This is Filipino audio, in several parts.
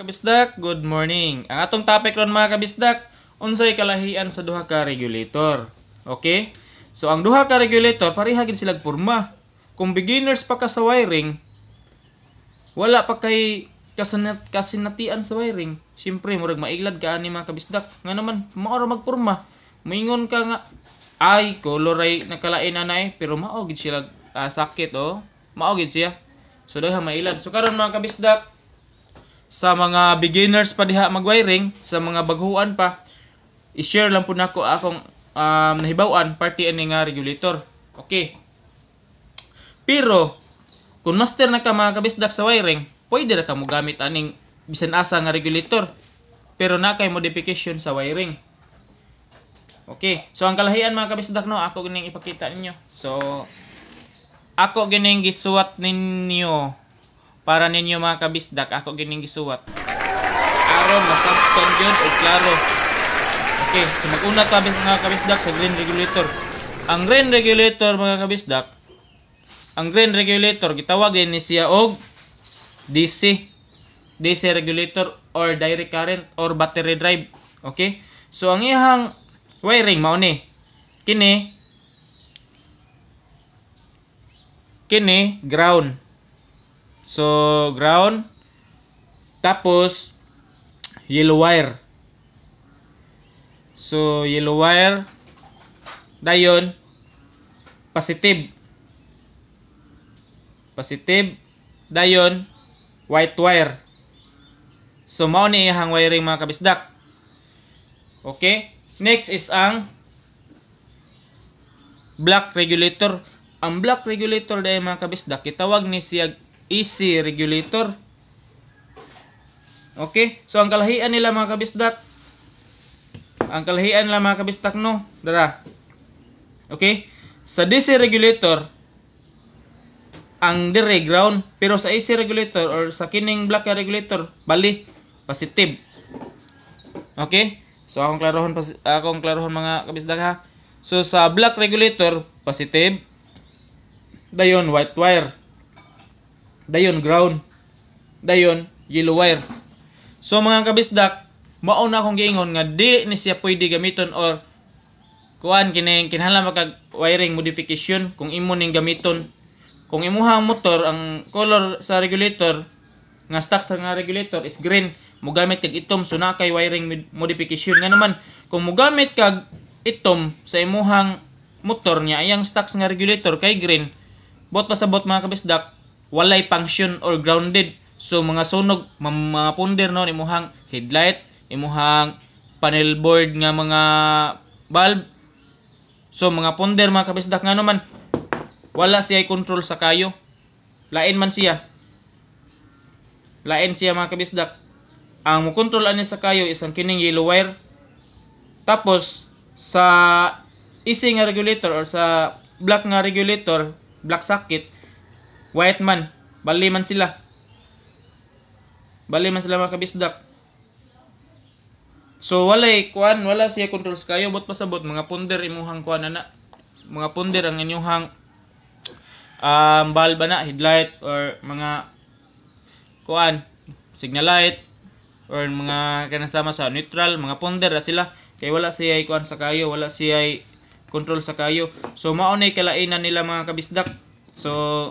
Kabisdak, good morning. Ang atong topic ron mga kabisdak, unsay kalahian sa duha ka regulator. Okay? So ang duha ka regulator pareha gid sila porma. Kung beginners pa ka sa wiring, wala pa kay kasinat kasinatian sa wiring, syempre murag maiglad ka ani mga kabisdak. Nga naman maoro magporma. Moingon ka nga ay koloray nakalain anay eh, pero mao gid sila uh, ah, sakit oh. Mao gid siya. So dahil mailad. So karon mga kabisdak, sa mga beginners pa diha mag-wiring, sa mga baguhan pa, i-share lang po nako na akong um, nahibawan parte ani nga regulator. Okay. Pero kung master na ka mga kabisdak sa wiring, pwede ra ka mo gamit aning bisan asa nga regulator. Pero na kay modification sa wiring. Okay. So ang kalahian mga kabisdak no, ako gining ipakita ninyo. So ako gining gisuwat ninyo para ninyo mga kabisdak ako gining gisuwat aron masabston gyud og eh, klaro okay so mag-una ta mga kabisdak sa green regulator ang green regulator mga kabisdak ang green regulator gitawag ni siya og DC DC regulator or direct current or battery drive okay so ang ihang wiring mao ni kini kini ground So, ground. Tapos, yellow wire. So, yellow wire. Dayon, positive. Positive. Dayon, white wire. So, mao ni ihang wiring mga kabisdak. Okay? Next is ang black regulator. Ang black regulator dahil mga kabisdak, kitawag ni siya AC e regulator. Okay? So, ang kalahian nila mga kabisdak. Ang kalahian nila mga kabisdak, no? Dara. Okay? Sa DC regulator, ang dire ground. Pero sa AC e regulator or sa kining black regulator, bali, positive. Okay? So, akong klarohon, akong klarohon mga kabisdak ha. So, sa black regulator, positive. Dayon, white wire dayon ground dayon yellow wire so mga kabisdak mao na akong giingon nga dili ni siya pwede gamiton or kuan kini kinahanglan mag wiring modification kung imo ning gamiton kung imuhang motor ang color sa regulator nga stock sa nga regulator is green mo gamit kag itom so na kay wiring modification nga naman kung mo gamit kag itom sa imuhang motor niya ayang stocks nga regulator kay green bot pasabot mga kabisdak walay function or grounded so mga sunog mga punder no imuhang headlight imuhang panel board nga mga bulb so mga punder mga kabisdak nga naman wala siya control sa kayo lain man siya lain siya mga kabisdak ang mukontrol ani sa kayo isang kining yellow wire tapos sa isi regulator or sa black nga regulator black socket White man. Bali man sila. Bali man sila mga kabisdak. So walay kuan, wala siya controls kayo bot pasabot mga punder imuhang kuan ana. Mga punder ang inyong hang um, bulb na headlight or mga kuan signal light or mga kanasama sa neutral mga punder na sila kay wala siya kuan sa kayo wala siya control sa kayo so mao nay kalainan nila mga kabisdak so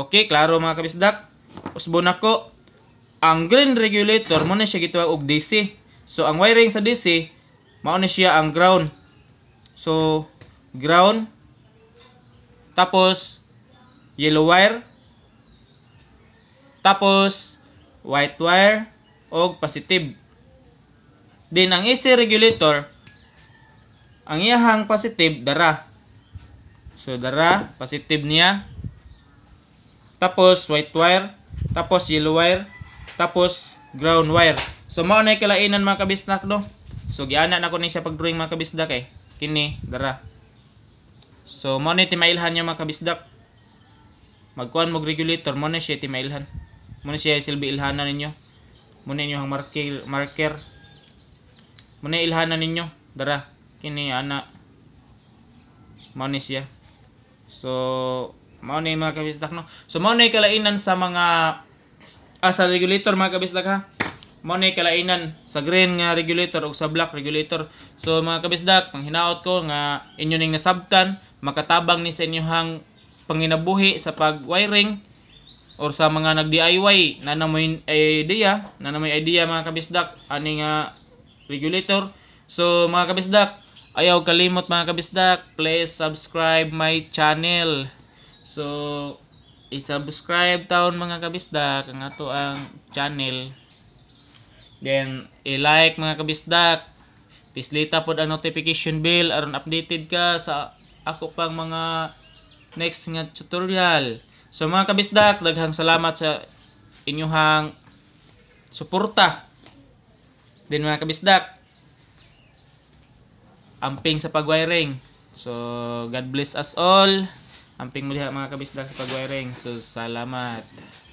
Okay, klaro mga kabisdak. Usbon ako. Ang green regulator mo na siya gitawag og DC. So ang wiring sa DC mao na siya ang ground. So ground tapos yellow wire tapos white wire og positive. Then ang AC e regulator ang iyahang positive dara. So dara positive niya tapos white wire, tapos yellow wire, tapos ground wire. So mao na kalainan mga kabisdak do. So giana na ko ni siya pagdrawing mga kabisdak eh. Kini dara. So mao na timailhan niya mga kabisdak. Magkuan mo regulator mo na siya timailhan. Mo na siya silbi ilhanan ninyo. Mo na inyo ang marker marker. Mo na ilhanan ninyo dara. Kini ana. Mao ni siya. So Mao ni mga kabisdak no. So mao ni kalainan sa mga ah, sa regulator mga kabisdak ha. Mao ni kalainan sa green nga regulator ug sa black regulator. So mga kabisdak, pang hinaot ko nga inyo ning nasabtan makatabang ni sa inyohang panginabuhi sa pag-wiring or sa mga nag-DIY na namoy eh, idea, na namoy idea mga kabisdak, ani nga regulator. So mga kabisdak, ayaw kalimot mga kabisdak, please subscribe my channel. So, i-subscribe taon mga kabisdak ang ato ang channel. Then, i-like mga kabisdak. Pislita pod ang notification bell aron updated ka sa ako pang mga next nga tutorial. So mga kabisdak, daghang salamat sa inyuhang suporta. Din mga kabisdak, amping sa pagwiring. So, God bless us all. Amping muli mga kabisdak sa pag-wiring. So, salamat.